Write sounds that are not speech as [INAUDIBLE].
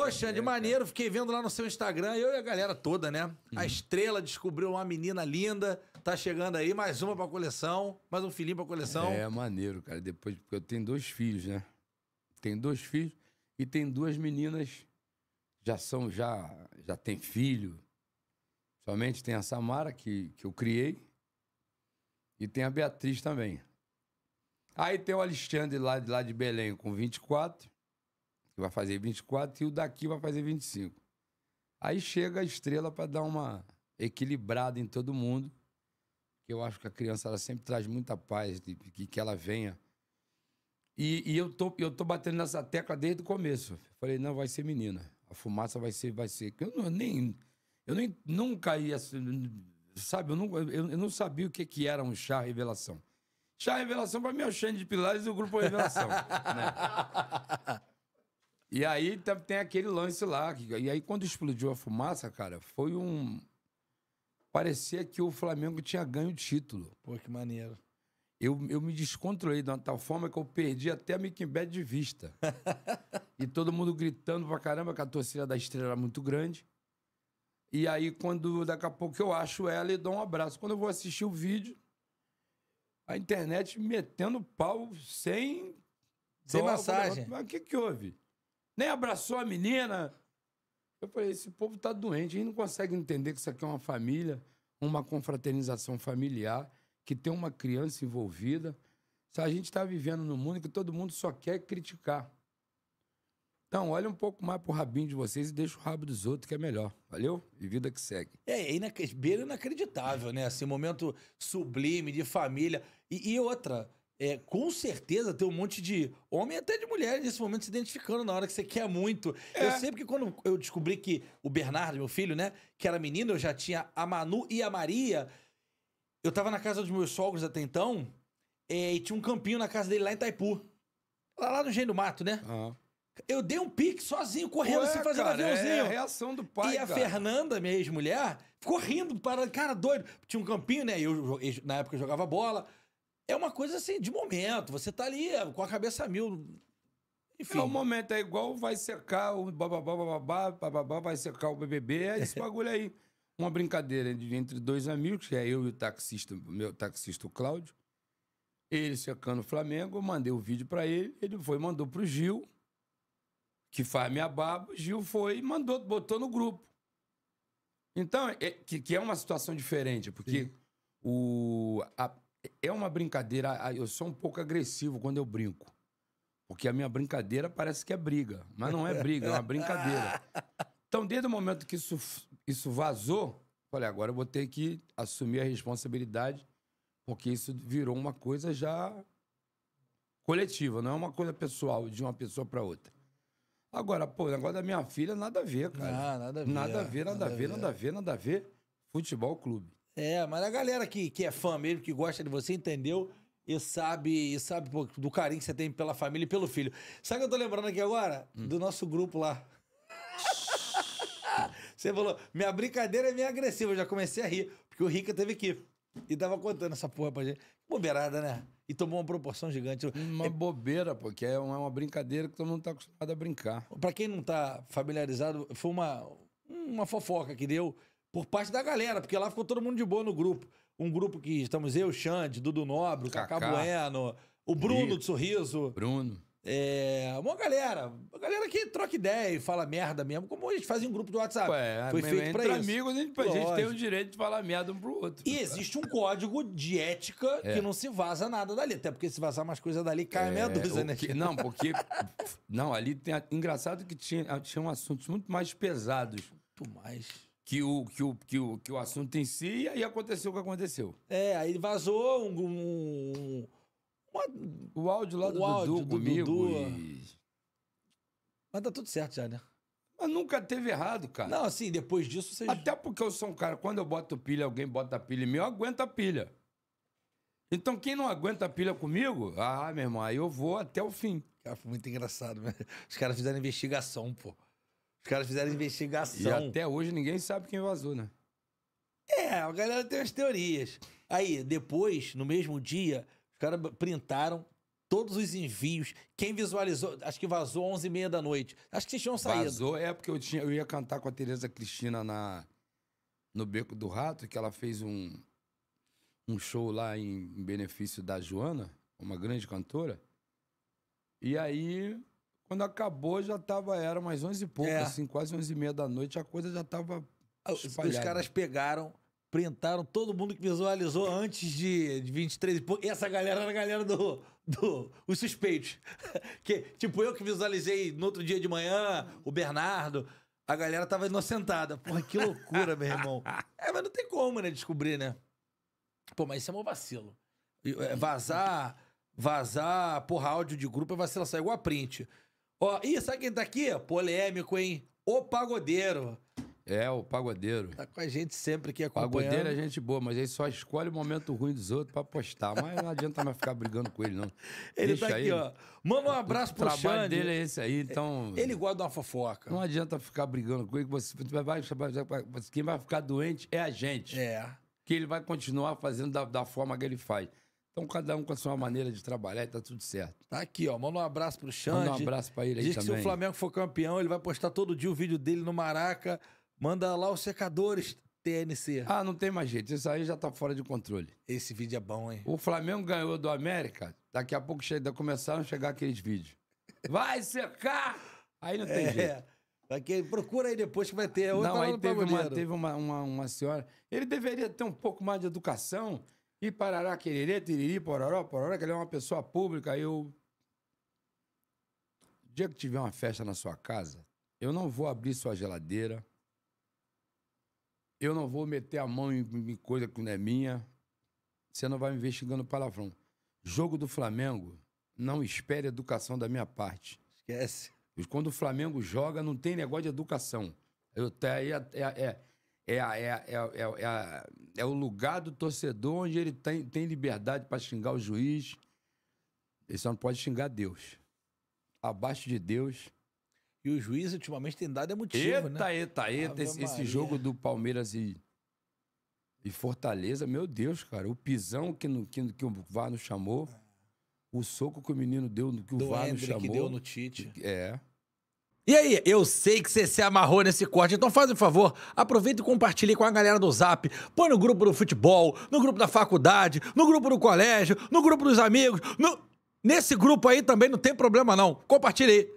Pô, é, de é, é. maneiro, fiquei vendo lá no seu Instagram, eu e a galera toda, né? Uhum. A estrela descobriu uma menina linda, tá chegando aí, mais uma pra coleção, mais um filhinho pra coleção. É, maneiro, cara. Depois, porque eu tenho dois filhos, né? Tem dois filhos e tem duas meninas, já são, já, já tem filho. Somente tem a Samara, que, que eu criei, e tem a Beatriz também. Aí tem o Alexandre lá, lá de Belém com 24 que vai fazer 24, e o daqui vai fazer 25. Aí chega a estrela para dar uma equilibrada em todo mundo, que eu acho que a criança ela sempre traz muita paz, de, que, que ela venha. E, e, eu, tô, eu tô batendo nessa tecla desde o começo. Falei, não, vai ser menina. A fumaça vai ser, vai ser. Eu não, nem. Eu nem nunca ia. Sabe, eu não, eu, eu não sabia o que, que era um chá revelação. Chá revelação para mim é o Xande de Pilares e o grupo Revelação. [LAUGHS] né? E aí tá, tem aquele lance lá. E aí, quando explodiu a fumaça, cara, foi um. Parecia que o Flamengo tinha ganho o título. Pô, que maneiro. Eu, eu me descontrolei de uma tal forma que eu perdi até a Mickey Bad de vista. [LAUGHS] e todo mundo gritando pra caramba, que a torcida da estrela era muito grande. E aí, quando daqui a pouco eu acho ela e dou um abraço. Quando eu vou assistir o vídeo, a internet metendo pau sem. Sem dó, massagem. Mas o que, que houve? nem abraçou a menina. Eu falei, esse povo tá doente, a gente não consegue entender que isso aqui é uma família, uma confraternização familiar, que tem uma criança envolvida. A gente está vivendo num mundo que todo mundo só quer criticar. Então, olha um pouco mais pro rabinho de vocês e deixa o rabo dos outros, que é melhor. Valeu? E vida que segue. É, é inac... beira inacreditável, né? Assim, momento sublime de família. E, e outra, é, com certeza tem um monte de homem até de mulher nesse momento se identificando na hora que você quer muito. É. Eu sempre que quando eu descobri que o Bernardo, meu filho, né, que era menino, eu já tinha a Manu e a Maria. Eu tava na casa dos meus sogros até então, é, e tinha um campinho na casa dele lá em Taipu. Lá, lá no Gênio do Mato, né? Uhum. Eu dei um pique sozinho, correndo Ué, assim, fazendo cara, aviãozinho. É, é a reação do pai, E a Fernanda, minha ex-mulher, ficou rindo, para cara, doido. Tinha um campinho, né? Eu, na época eu jogava bola é uma coisa assim, de momento. Você tá ali é, com a cabeça mil. Enfim. É um momento, é igual vai secar o bababá, bababá, bababá, vai secar o BBB, é esse [LAUGHS] bagulho aí. Uma brincadeira entre dois amigos, que é eu e o taxista, meu taxista, o Cláudio. Ele secando o Flamengo, eu mandei o vídeo para ele, ele foi mandou pro Gil, que faz minha baba, o Gil foi e mandou, botou no grupo. Então, é, que, que, é uma situação diferente, porque o, a, é uma brincadeira. Eu sou um pouco agressivo quando eu brinco. Porque a minha brincadeira parece que é briga. Mas não é briga, é uma brincadeira. Então, desde o momento que isso, isso vazou, falei, agora eu vou ter que assumir a responsabilidade, porque isso virou uma coisa já coletiva, não é uma coisa pessoal, de uma pessoa para outra. Agora, pô, o negócio da minha filha, nada a ver, cara. Ah, nada a ver. Nada a ver, é, nada, a ver, ver, nada a ver, nada a ver. Futebol clube. É, mas a galera que, que é fã mesmo, que gosta de você, entendeu? E sabe, e sabe pô, do carinho que você tem pela família e pelo filho. Sabe o que eu tô lembrando aqui agora? Hum. Do nosso grupo lá. [LAUGHS] você falou, minha brincadeira é meio agressiva. Eu já comecei a rir, porque o Rica teve que E tava contando essa porra pra gente. Bobeirada, né? E tomou uma proporção gigante. Uma é... bobeira, porque é uma, uma brincadeira que todo mundo tá acostumado a brincar. Pra quem não tá familiarizado, foi uma, uma fofoca que deu por parte da galera, porque lá ficou todo mundo de boa no grupo. Um grupo que estamos eu, Xande, Dudu Nobre, Cacá, Cacá Bueno, o Bruno de Sorriso. Bruno. É, uma galera, uma galera que troca ideia e fala merda mesmo, como a gente faz em um grupo do WhatsApp. Ué, Foi feito pra isso. amigos, a gente, a gente tem o direito de falar merda um pro outro. E existe um código de ética É. que não se vaza nada dali. Até porque se vazar umas coisas dali, cai meia é, dúzia, né? que- não, porque. [LAUGHS] não, ali tem. Engraçado que tinha, um assuntos muito mais pesados. Muito mais que o, que o, que o, que o assunto em si, e aí aconteceu o que aconteceu. É, aí vazou um. um uma, o áudio lá do áudio Dudu do comigo. Dudu, e... Mas tá tudo certo já, né? Mas nunca teve errado, cara. Não, assim, depois disso você. Até porque eu sou um cara, quando eu boto pilha, alguém bota pilha em mim, eu aguento a pilha. Então, quem não aguenta a pilha comigo, ah, meu irmão, aí eu vou até o fim. Cara, foi muito engraçado, né? Os caras fizeram investigação, pô os caras fizeram investigação. E até hoje ninguém sabe quem vazou, né? É, a galera tem as teorias. Aí, depois, no mesmo dia, os caras printaram todos os envios. Quem visualizou, acho que vazou 11 e meia da noite. Acho que vocês tinham saído. Vazou, é porque eu, tinha, eu ia cantar com a Tereza Cristina na, no Beco do Rato, que ela fez um, um show lá em, em benefício da Joana, uma grande cantora. E aí quando acabou, já tava, era umas 11 e pouco, é. assim, quase 11 e meia da noite, a coisa já tava ah, espalhada. Os caras pegaram, printaram todo mundo que visualizou antes de, de 23 e pouco. E essa galera era a galera do, do Os Suspeitos. [LAUGHS] que, tipo, eu que visualizei no outro dia de manhã, o Bernardo... A galera tava inocentada. Porra, que loucura, meu irmão. [LAUGHS] É, mas não tem como, né, descobrir, né? Pô, mas isso é um vacilo. É, vazar, vazar, porra, áudio de grupo é vacilação. É igual a print. Ó, e sabe quem tá aqui? Polêmico, hein? O Pagodeiro. É, o pagodeiro. Tá com a gente sempre aqui acompanhando. Pagodeiro é gente boa, mas ele só escolhe o momento ruim dos outros pra postar. Mas não adianta mais ficar brigando com ele, não. [LAUGHS] Ele tá Deixa tá aqui, ó. Manda um abraço pro Xande. O trabalho dele é esse aí, é, então... Ele gosta de uma fofoca. Não adianta ficar brigando com ele. Você vai, quem vai ficar doente é a gente. É. Que ele vai continuar fazendo da, da forma que ele faz. Então, cada um com a sua maneira de trabalhar e tá tudo certo. Tá aqui, ó. Manda um abraço pro Xande. Manda um abraço pra ele Diz também. Diz que se o Flamengo for campeão, ele vai postar todo dia o vídeo dele no Maraca. Manda lá os secadores TNC. Ah, não tem mais jeito. Isso aí já tá fora de controle. Esse vídeo é bom, hein? O Flamengo ganhou do América. Daqui a pouco chega, começaram a chegar aqueles vídeos. Vai secar! Aí não tem é. jeito. Aqui, procura aí depois que vai ter. Outra não, tá aí teve, uma, teve uma, uma, uma, senhora. Ele deveria ter um pouco mais de educação e parará, quererê, tiriri, pororó, pororó, que ele é uma pessoa pública. Eu. O dia que tiver uma festa na sua casa, eu não vou abrir sua geladeira. Eu não vou meter a mão em, coisa que não é minha. Você não vai me ver xingando palavrão. Jogo do Flamengo, não espere educação da minha parte. Esquece. Quando o Flamengo joga, não tem negócio de educação. Eu, até tá, é, é, é é, é, é, é, a, é, a, é, a, é, é, o lugar do torcedor onde ele tem, tem liberdade para xingar o juiz. Ele só não pode xingar Deus. Abaixo de Deus. E o juiz ultimamente tem dado é motivo, eita, né? Eita, eita, esse, esse, jogo do Palmeiras e, e Fortaleza, meu Deus, cara. O pisão que, no, que, que o VAR nos chamou. O soco que o menino deu, que o do VAR nos chamou. que deu no Tite. É. E aí, eu sei que você se amarrou nesse corte, então faz um favor, aproveita e compartilhe com a galera do Zap. Põe no grupo do futebol, no grupo da faculdade, no grupo do colégio, no grupo dos amigos. No... Nesse grupo aí também não tem problema não. Compartilhe aí.